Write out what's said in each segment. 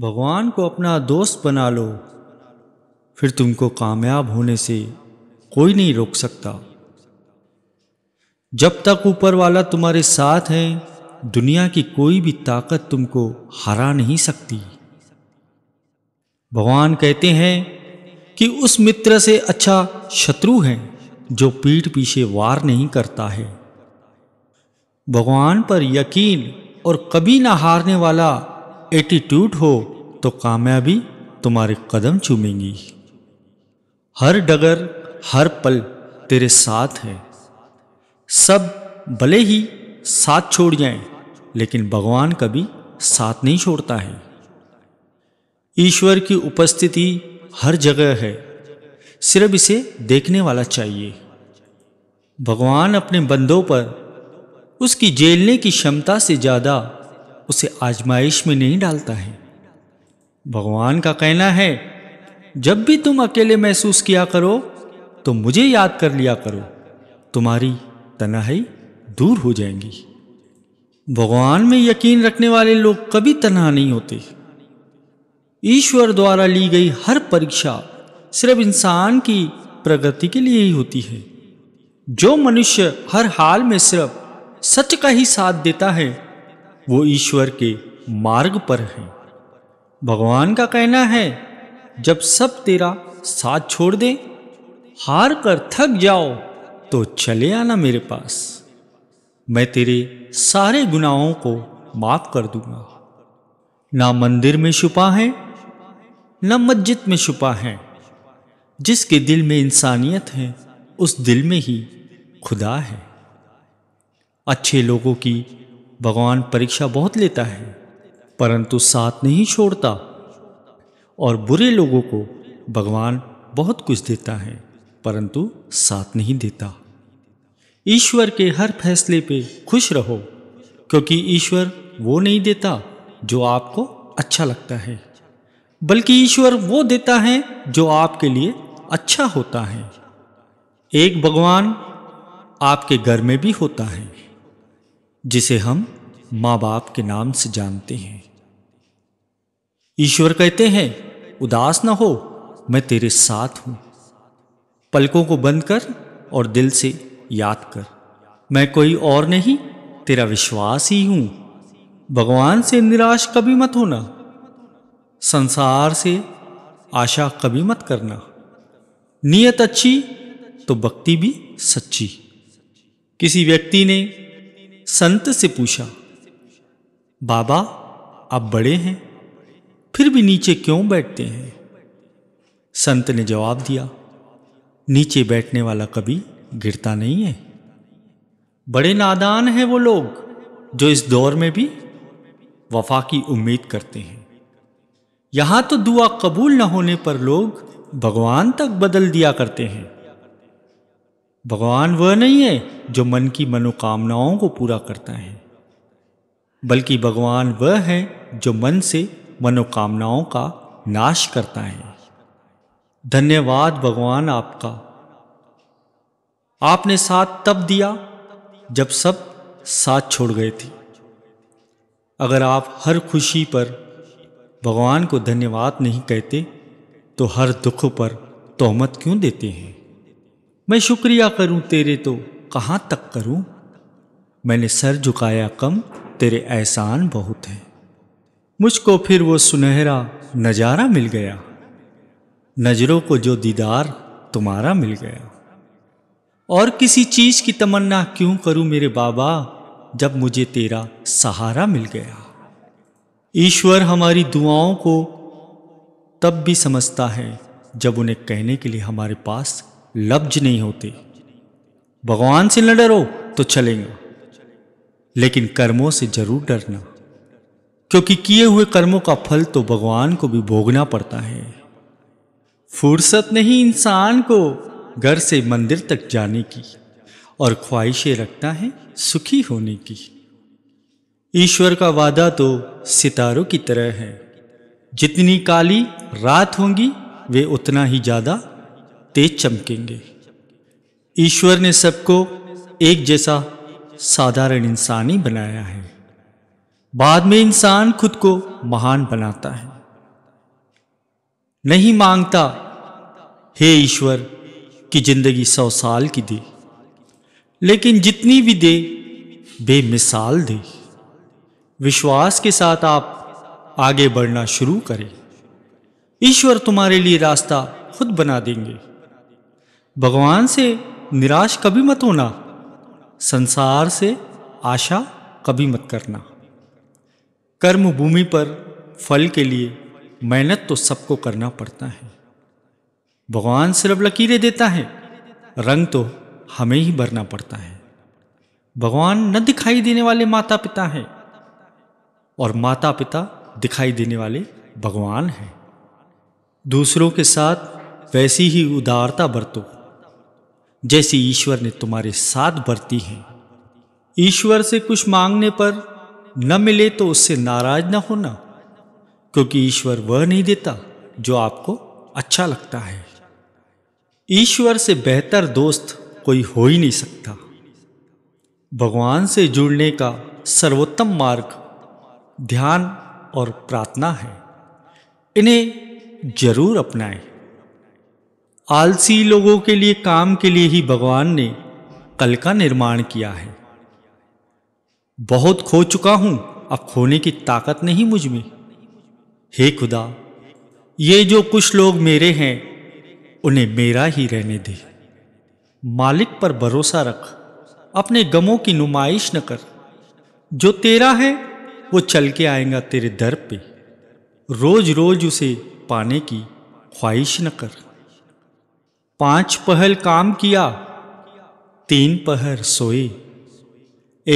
भगवान को अपना दोस्त बना लो फिर तुमको कामयाब होने से कोई नहीं रोक सकता जब तक ऊपर वाला तुम्हारे साथ है दुनिया की कोई भी ताकत तुमको हरा नहीं सकती भगवान कहते हैं कि उस मित्र से अच्छा शत्रु है जो पीठ पीछे वार नहीं करता है भगवान पर यकीन और कभी ना हारने वाला एटीट्यूड हो तो कामयाबी तुम्हारे कदम चूमेंगी हर डगर हर पल तेरे साथ है सब भले ही साथ छोड़ जाए लेकिन भगवान कभी साथ नहीं छोड़ता है ईश्वर की उपस्थिति हर जगह है सिर्फ इसे देखने वाला चाहिए भगवान अपने बंदों पर उसकी जेलने की क्षमता से ज़्यादा उसे आजमाइश में नहीं डालता है भगवान का कहना है जब भी तुम अकेले महसूस किया करो तो मुझे याद कर लिया करो तुम्हारी तनाही दूर हो जाएंगी भगवान में यकीन रखने वाले लोग कभी तनहा नहीं होते ईश्वर द्वारा ली गई हर परीक्षा सिर्फ इंसान की प्रगति के लिए ही होती है जो मनुष्य हर हाल में सिर्फ सच का ही साथ देता है वो ईश्वर के मार्ग पर हैं भगवान का कहना है जब सब तेरा साथ छोड़ दे हार कर थक जाओ तो चले आना मेरे पास मैं तेरे सारे गुनाहों को माफ कर दूंगा ना मंदिर में छुपा है ना मस्जिद में छुपा है जिसके दिल में इंसानियत है उस दिल में ही खुदा है अच्छे लोगों की भगवान परीक्षा बहुत लेता है परंतु साथ नहीं छोड़ता और बुरे लोगों को भगवान बहुत कुछ देता है परंतु साथ नहीं देता ईश्वर के हर फैसले पे खुश रहो क्योंकि ईश्वर वो नहीं देता जो आपको अच्छा लगता है बल्कि ईश्वर वो देता है जो आपके लिए अच्छा होता है एक भगवान आपके घर में भी होता है जिसे हम माँ बाप के नाम से जानते हैं ईश्वर कहते हैं उदास ना हो मैं तेरे साथ हूं पलकों को बंद कर और दिल से याद कर मैं कोई और नहीं तेरा विश्वास ही हूं भगवान से निराश कभी मत होना संसार से आशा कभी मत करना नीयत अच्छी तो भक्ति भी सच्ची किसी व्यक्ति ने संत से पूछा बाबा आप बड़े हैं फिर भी नीचे क्यों बैठते हैं संत ने जवाब दिया नीचे बैठने वाला कभी गिरता नहीं है बड़े नादान हैं वो लोग जो इस दौर में भी वफा की उम्मीद करते हैं यहाँ तो दुआ कबूल न होने पर लोग भगवान तक बदल दिया करते हैं भगवान वह नहीं है जो मन की मनोकामनाओं को पूरा करता है बल्कि भगवान वह है जो मन से मनोकामनाओं का नाश करता है धन्यवाद भगवान आपका आपने साथ तब दिया जब सब साथ छोड़ गए थे अगर आप हर खुशी पर भगवान को धन्यवाद नहीं कहते तो हर दुख पर तोहमत क्यों देते हैं मैं शुक्रिया करूं तेरे तो कहाँ तक करूं मैंने सर झुकाया कम तेरे एहसान बहुत हैं मुझको फिर वो सुनहरा नज़ारा मिल गया नज़रों को जो दीदार तुम्हारा मिल गया और किसी चीज़ की तमन्ना क्यों करूं मेरे बाबा जब मुझे तेरा सहारा मिल गया ईश्वर हमारी दुआओं को तब भी समझता है जब उन्हें कहने के लिए हमारे पास लफ्ज नहीं होते भगवान से न डरो तो चलेंगे लेकिन कर्मों से जरूर डरना क्योंकि किए हुए कर्मों का फल तो भगवान को भी भोगना पड़ता है फुर्सत नहीं इंसान को घर से मंदिर तक जाने की और ख्वाहिशें रखता है सुखी होने की ईश्वर का वादा तो सितारों की तरह है जितनी काली रात होंगी वे उतना ही ज़्यादा तेज चमकेंगे ईश्वर ने सबको एक जैसा साधारण इंसान ही बनाया है बाद में इंसान खुद को महान बनाता है नहीं मांगता हे ईश्वर की जिंदगी सौ साल की दे लेकिन जितनी भी दे बेमिसाल दे विश्वास के साथ आप आगे बढ़ना शुरू करें ईश्वर तुम्हारे लिए रास्ता खुद बना देंगे भगवान से निराश कभी मत होना संसार से आशा कभी मत करना कर्म भूमि पर फल के लिए मेहनत तो सबको करना पड़ता है भगवान सिर्फ लकीरें देता है रंग तो हमें ही भरना पड़ता है भगवान न दिखाई देने वाले माता पिता हैं और माता पिता दिखाई देने वाले भगवान हैं दूसरों के साथ वैसी ही उदारता बरतो जैसी ईश्वर ने तुम्हारे साथ बरती हैं ईश्वर से कुछ मांगने पर न मिले तो उससे नाराज ना होना क्योंकि ईश्वर वह नहीं देता जो आपको अच्छा लगता है ईश्वर से बेहतर दोस्त कोई हो ही नहीं सकता भगवान से जुड़ने का सर्वोत्तम मार्ग ध्यान और प्रार्थना है इन्हें जरूर अपनाएं आलसी लोगों के लिए काम के लिए ही भगवान ने कल का निर्माण किया है बहुत खो चुका हूं अब खोने की ताकत नहीं मुझ में हे खुदा ये जो कुछ लोग मेरे हैं उन्हें मेरा ही रहने दे मालिक पर भरोसा रख अपने गमों की नुमाइश न कर जो तेरा है वो चल के आएगा तेरे दर पे रोज रोज उसे पाने की ख्वाहिश न कर पांच पहल काम किया तीन पहर सोए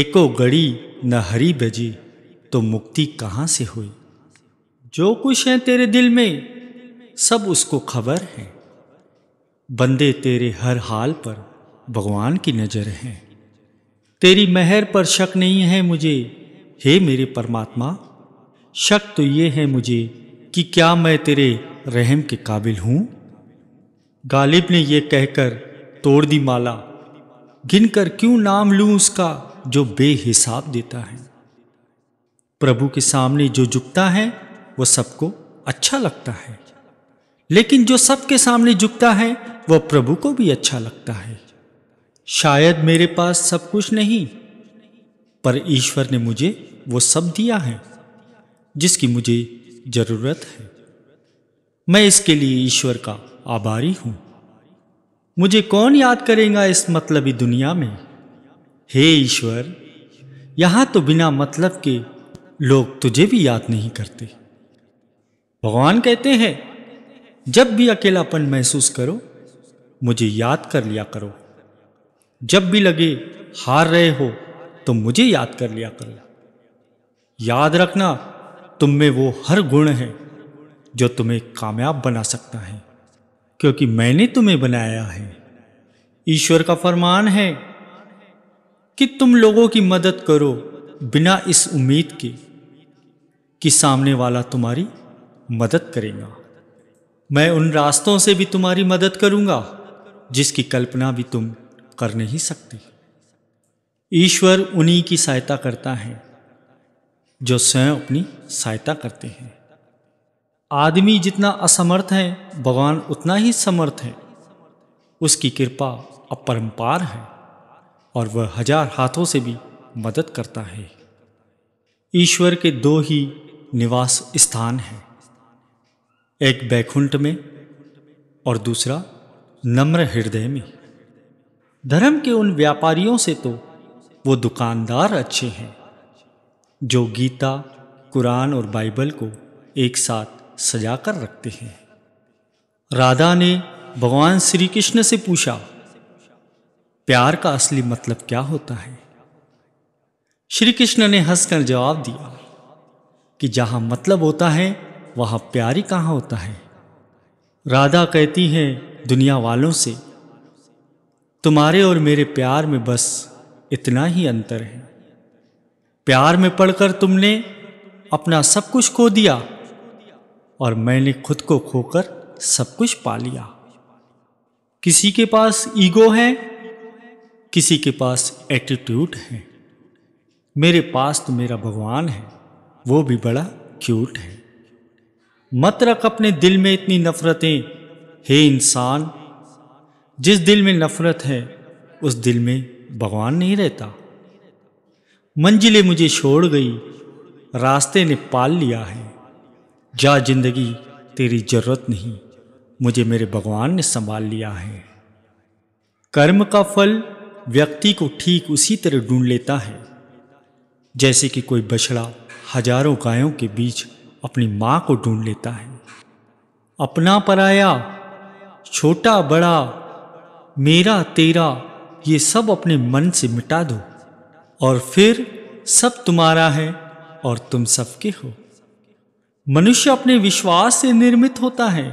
एको गड़ी न हरी बजी तो मुक्ति कहाँ से हुई जो कुछ है तेरे दिल में सब उसको खबर है बंदे तेरे हर हाल पर भगवान की नज़र है तेरी मेहर पर शक नहीं है मुझे हे मेरे परमात्मा शक तो ये है मुझे कि क्या मैं तेरे रहम के काबिल हूँ गालिब ने यह कहकर तोड़ दी माला गिनकर क्यों नाम लूं उसका जो बेहिसाब देता है प्रभु के सामने जो झुकता है वह सबको अच्छा लगता है लेकिन जो सबके सामने झुकता है वह प्रभु को भी अच्छा लगता है शायद मेरे पास सब कुछ नहीं पर ईश्वर ने मुझे वो सब दिया है जिसकी मुझे ज़रूरत है मैं इसके लिए ईश्वर का आभारी हूँ मुझे कौन याद करेगा इस मतलबी दुनिया में हे ईश्वर यहाँ तो बिना मतलब के लोग तुझे भी याद नहीं करते भगवान कहते हैं जब भी अकेलापन महसूस करो मुझे याद कर लिया करो जब भी लगे हार रहे हो तो मुझे याद कर लिया करो याद रखना तुम में वो हर गुण है जो तुम्हें कामयाब बना सकता है क्योंकि मैंने तुम्हें बनाया है ईश्वर का फरमान है कि तुम लोगों की मदद करो बिना इस उम्मीद के कि सामने वाला तुम्हारी मदद करेगा मैं उन रास्तों से भी तुम्हारी मदद करूंगा जिसकी कल्पना भी तुम कर नहीं सकते ईश्वर उन्हीं की सहायता करता है जो स्वयं अपनी सहायता करते हैं आदमी जितना असमर्थ है भगवान उतना ही समर्थ है उसकी कृपा अपरम्पार है और वह हजार हाथों से भी मदद करता है ईश्वर के दो ही निवास स्थान हैं एक बैकुंठ में और दूसरा नम्र हृदय में धर्म के उन व्यापारियों से तो वो दुकानदार अच्छे हैं जो गीता कुरान और बाइबल को एक साथ सजा कर रखते हैं राधा ने भगवान श्री कृष्ण से पूछा प्यार का असली मतलब क्या होता है श्री कृष्ण ने हंसकर जवाब दिया कि जहां मतलब होता है वहां प्यार ही होता है राधा कहती है दुनिया वालों से तुम्हारे और मेरे प्यार में बस इतना ही अंतर है प्यार में पढ़कर तुमने अपना सब कुछ खो दिया और मैंने खुद को खोकर सब कुछ पा लिया किसी के पास ईगो है किसी के पास एटीट्यूड है मेरे पास तो मेरा भगवान है वो भी बड़ा क्यूट है मत रख अपने दिल में इतनी नफरतें हे इंसान जिस दिल में नफरत है उस दिल में भगवान नहीं रहता मंजिलें मुझे छोड़ गई रास्ते ने पाल लिया है जा जिंदगी तेरी जरूरत नहीं मुझे मेरे भगवान ने संभाल लिया है कर्म का फल व्यक्ति को ठीक उसी तरह ढूंढ लेता है जैसे कि कोई बछड़ा हजारों गायों के बीच अपनी माँ को ढूंढ लेता है अपना पराया छोटा बड़ा मेरा तेरा ये सब अपने मन से मिटा दो और फिर सब तुम्हारा है और तुम सबके हो मनुष्य अपने विश्वास से निर्मित होता है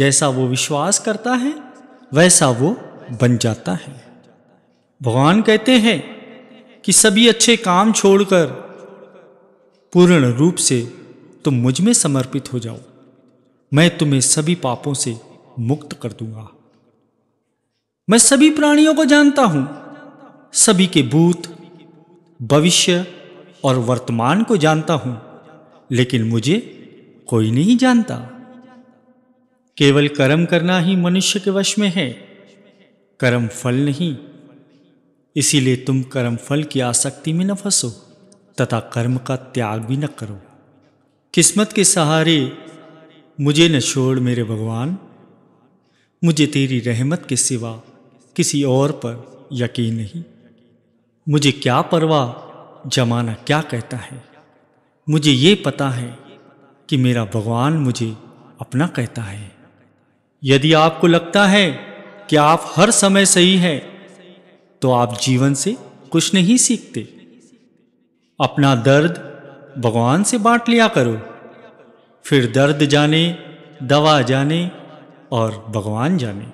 जैसा वो विश्वास करता है वैसा वो बन जाता है भगवान कहते हैं कि सभी अच्छे काम छोड़कर पूर्ण रूप से तुम मुझ में समर्पित हो जाओ मैं तुम्हें सभी पापों से मुक्त कर दूंगा मैं सभी प्राणियों को जानता हूं सभी के भूत भविष्य और वर्तमान को जानता हूं लेकिन मुझे कोई नहीं जानता केवल कर्म करना ही मनुष्य के वश में है कर्म फल नहीं इसीलिए तुम कर्म फल की आसक्ति में न फंसो तथा कर्म का त्याग भी न करो किस्मत के सहारे मुझे न छोड़ मेरे भगवान मुझे तेरी रहमत के सिवा किसी और पर यकीन नहीं मुझे क्या परवाह जमाना क्या कहता है मुझे ये पता है कि मेरा भगवान मुझे अपना कहता है यदि आपको लगता है कि आप हर समय सही है तो आप जीवन से कुछ नहीं सीखते अपना दर्द भगवान से बांट लिया करो फिर दर्द जाने दवा जाने और भगवान जाने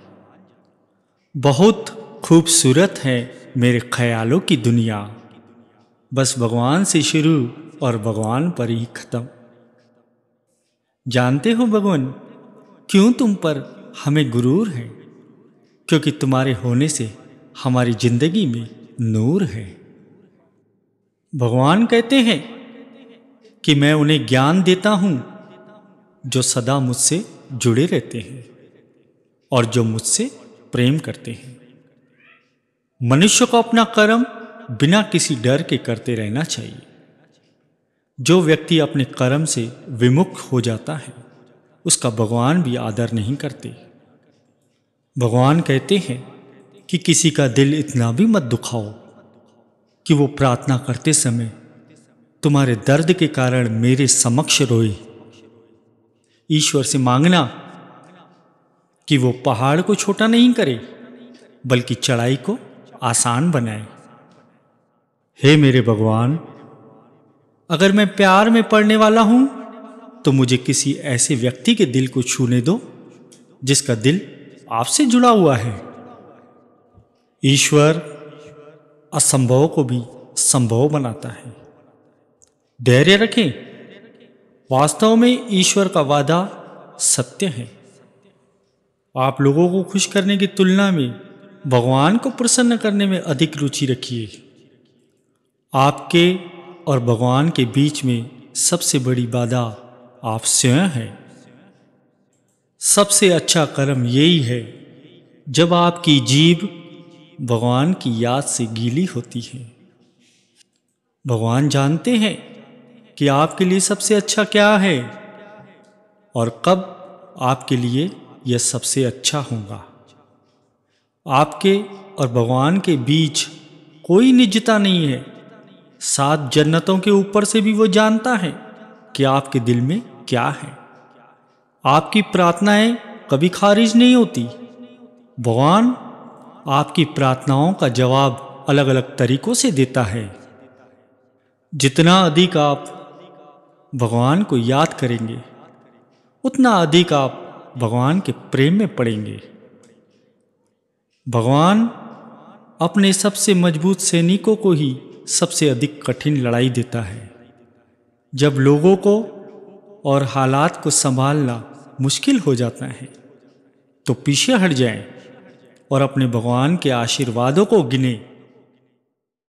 बहुत खूबसूरत है मेरे ख्यालों की दुनिया बस भगवान से शुरू और भगवान पर ही खत्म जानते हो भगवान क्यों तुम पर हमें गुरूर है क्योंकि तुम्हारे होने से हमारी जिंदगी में नूर है भगवान कहते हैं कि मैं उन्हें ज्ञान देता हूं जो सदा मुझसे जुड़े रहते हैं और जो मुझसे प्रेम करते हैं मनुष्य को अपना कर्म बिना किसी डर के करते रहना चाहिए जो व्यक्ति अपने कर्म से विमुख हो जाता है उसका भगवान भी आदर नहीं करते भगवान कहते हैं कि किसी का दिल इतना भी मत दुखाओ कि वो प्रार्थना करते समय तुम्हारे दर्द के कारण मेरे समक्ष रोए ईश्वर से मांगना कि वो पहाड़ को छोटा नहीं करे बल्कि चढ़ाई को आसान बनाए हे मेरे भगवान अगर मैं प्यार में पड़ने वाला हूं तो मुझे किसी ऐसे व्यक्ति के दिल को छूने दो जिसका दिल आपसे जुड़ा हुआ है ईश्वर असंभव को भी संभव बनाता है धैर्य रखें वास्तव में ईश्वर का वादा सत्य है आप लोगों को खुश करने की तुलना में भगवान को प्रसन्न करने में अधिक रुचि रखिए आपके और भगवान के बीच में सबसे बड़ी बाधा आप स्वयं हैं सबसे अच्छा कर्म यही है जब आपकी जीव भगवान की याद से गीली होती है भगवान जानते हैं कि आपके लिए सबसे अच्छा क्या है और कब आपके लिए यह सबसे अच्छा होगा आपके और भगवान के बीच कोई निजता नहीं है सात जन्नतों के ऊपर से भी वो जानता है कि आपके दिल में क्या है आपकी प्रार्थनाएं कभी खारिज नहीं होती भगवान आपकी प्रार्थनाओं का जवाब अलग अलग तरीकों से देता है जितना अधिक आप भगवान को याद करेंगे उतना अधिक आप भगवान के प्रेम में पड़ेंगे भगवान अपने सबसे मजबूत सैनिकों को ही सबसे अधिक कठिन लड़ाई देता है जब लोगों को और हालात को संभालना मुश्किल हो जाता है तो पीछे हट जाएं और अपने भगवान के आशीर्वादों को गिनें